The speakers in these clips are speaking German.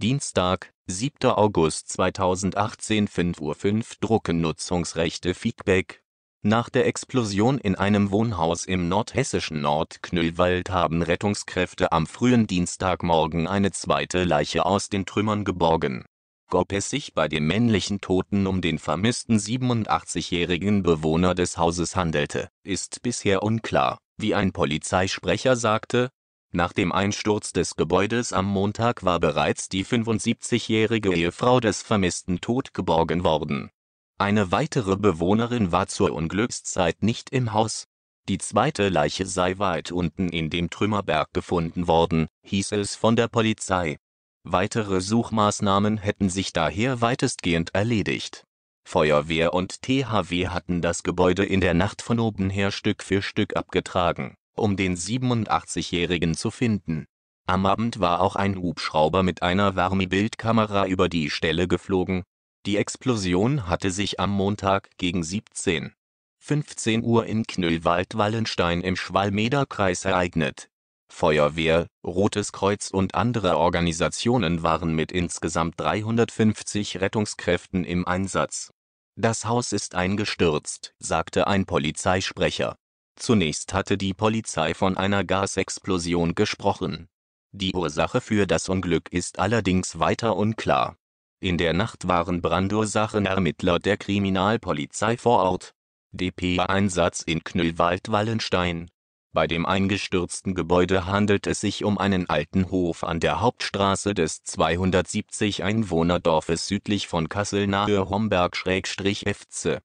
Dienstag, 7. August 2018 5.05 Uhr Druckennutzungsrechte Feedback nach der Explosion in einem Wohnhaus im nordhessischen Nordknüllwald haben Rettungskräfte am frühen Dienstagmorgen eine zweite Leiche aus den Trümmern geborgen. Ob es sich bei dem männlichen Toten um den vermissten 87-jährigen Bewohner des Hauses handelte, ist bisher unklar. Wie ein Polizeisprecher sagte nach dem Einsturz des Gebäudes am Montag war bereits die 75-jährige Ehefrau des Vermissten tot geborgen worden. Eine weitere Bewohnerin war zur Unglückszeit nicht im Haus. Die zweite Leiche sei weit unten in dem Trümmerberg gefunden worden, hieß es von der Polizei. Weitere Suchmaßnahmen hätten sich daher weitestgehend erledigt. Feuerwehr und THW hatten das Gebäude in der Nacht von oben her Stück für Stück abgetragen um den 87-Jährigen zu finden. Am Abend war auch ein Hubschrauber mit einer Wärmebildkamera über die Stelle geflogen. Die Explosion hatte sich am Montag gegen 17:15 Uhr in Knüllwald-Wallenstein im Schwalmeder-Kreis ereignet. Feuerwehr, Rotes Kreuz und andere Organisationen waren mit insgesamt 350 Rettungskräften im Einsatz. Das Haus ist eingestürzt, sagte ein Polizeisprecher Zunächst hatte die Polizei von einer Gasexplosion gesprochen. Die Ursache für das Unglück ist allerdings weiter unklar. In der Nacht waren Brandursachenermittler der Kriminalpolizei vor Ort. dpa einsatz in Knüllwald-Wallenstein. Bei dem eingestürzten Gebäude handelt es sich um einen alten Hof an der Hauptstraße des 270 Einwohnerdorfes südlich von Kassel nahe Homberg-Efze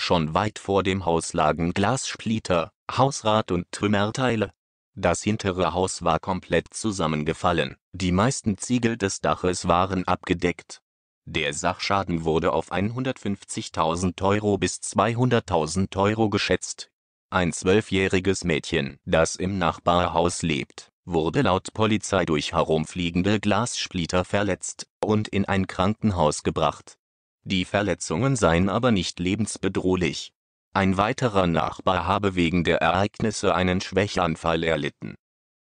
Schon weit vor dem Haus lagen Glassplitter, Hausrat und Trümmerteile. Das hintere Haus war komplett zusammengefallen, die meisten Ziegel des Daches waren abgedeckt. Der Sachschaden wurde auf 150.000 Euro bis 200.000 Euro geschätzt. Ein zwölfjähriges Mädchen, das im Nachbarhaus lebt, wurde laut Polizei durch herumfliegende Glassplitter verletzt und in ein Krankenhaus gebracht die Verletzungen seien aber nicht lebensbedrohlich. Ein weiterer Nachbar habe wegen der Ereignisse einen Schwächanfall erlitten